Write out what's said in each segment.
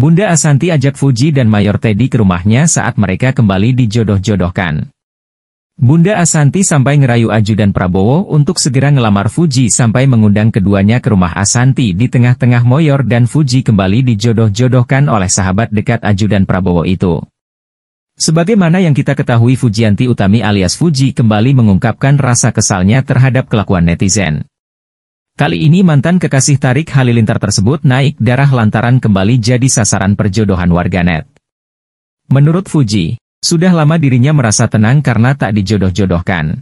Bunda Asanti ajak Fuji dan Mayor Teddy ke rumahnya saat mereka kembali dijodoh-jodohkan. Bunda Asanti sampai ngerayu ajudan Prabowo untuk segera ngelamar Fuji sampai mengundang keduanya ke rumah Asanti di tengah-tengah Moyor dan Fuji kembali dijodoh-jodohkan oleh sahabat dekat ajudan Prabowo itu. Sebagaimana yang kita ketahui Fujianti Utami alias Fuji kembali mengungkapkan rasa kesalnya terhadap kelakuan netizen. Kali ini mantan kekasih Tarik Halilintar tersebut naik darah lantaran kembali jadi sasaran perjodohan warganet. Menurut Fuji, sudah lama dirinya merasa tenang karena tak dijodoh-jodohkan.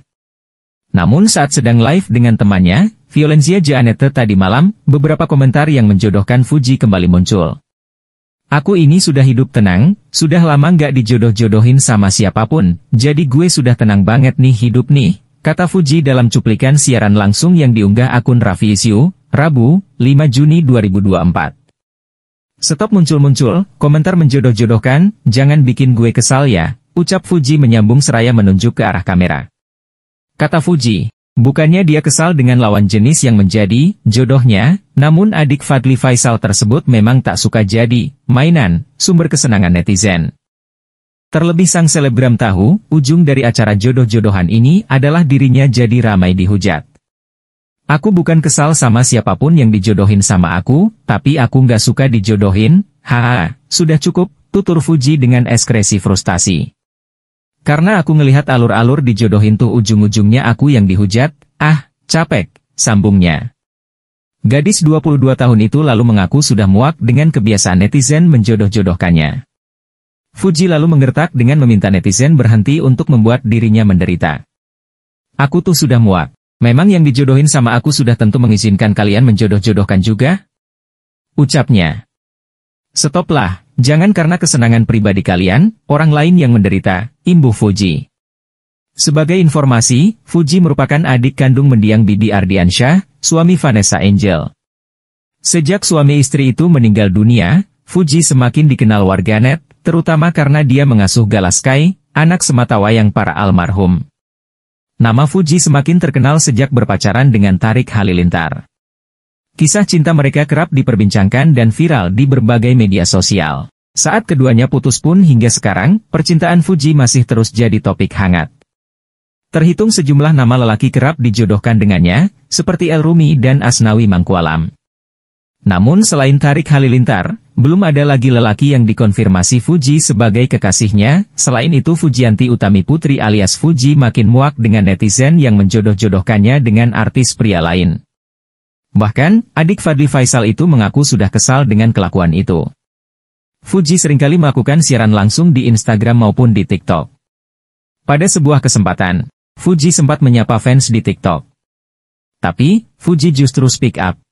Namun saat sedang live dengan temannya, Violencia Janete tadi malam, beberapa komentar yang menjodohkan Fuji kembali muncul. Aku ini sudah hidup tenang, sudah lama nggak dijodoh-jodohin sama siapapun, jadi gue sudah tenang banget nih hidup nih, kata Fuji dalam cuplikan siaran langsung yang diunggah akun Raffi Isyu, Rabu, 5 Juni 2024. Stop muncul-muncul, komentar menjodoh-jodohkan, jangan bikin gue kesal ya, ucap Fuji menyambung seraya menunjuk ke arah kamera. Kata Fuji, bukannya dia kesal dengan lawan jenis yang menjadi jodohnya, namun adik Fadli Faisal tersebut memang tak suka jadi mainan, sumber kesenangan netizen. Terlebih sang selebgram tahu, ujung dari acara jodoh-jodohan ini adalah dirinya jadi ramai dihujat. Aku bukan kesal sama siapapun yang dijodohin sama aku, tapi aku nggak suka dijodohin, haha, sudah cukup, tutur Fuji dengan ekskresi frustasi. Karena aku ngelihat alur-alur dijodohin tuh ujung-ujungnya aku yang dihujat, ah, capek, sambungnya. Gadis 22 tahun itu lalu mengaku sudah muak dengan kebiasaan netizen menjodoh-jodohkannya. Fuji lalu menggertak dengan meminta netizen berhenti untuk membuat dirinya menderita. Aku tuh sudah muak. Memang yang dijodohin sama aku sudah tentu mengizinkan kalian menjodoh-jodohkan juga? Ucapnya. Stoplah, jangan karena kesenangan pribadi kalian, orang lain yang menderita, imbu Fuji. Sebagai informasi, Fuji merupakan adik kandung mendiang Bibi Ardiansyah, suami Vanessa Angel. Sejak suami istri itu meninggal dunia, Fuji semakin dikenal warganet, terutama karena dia mengasuh Galaskai, anak sematawayang para almarhum. Nama Fuji semakin terkenal sejak berpacaran dengan Tarik Halilintar. Kisah cinta mereka kerap diperbincangkan dan viral di berbagai media sosial. Saat keduanya putus pun hingga sekarang, percintaan Fuji masih terus jadi topik hangat. Terhitung sejumlah nama lelaki kerap dijodohkan dengannya, seperti El Rumi dan Asnawi Mangkualam. Namun selain Tarik Halilintar, belum ada lagi lelaki yang dikonfirmasi Fuji sebagai kekasihnya, selain itu Fujianti Utami Putri alias Fuji makin muak dengan netizen yang menjodoh-jodohkannya dengan artis pria lain. Bahkan, adik Fadli Faisal itu mengaku sudah kesal dengan kelakuan itu. Fuji seringkali melakukan siaran langsung di Instagram maupun di TikTok. Pada sebuah kesempatan, Fuji sempat menyapa fans di TikTok. Tapi, Fuji justru speak up.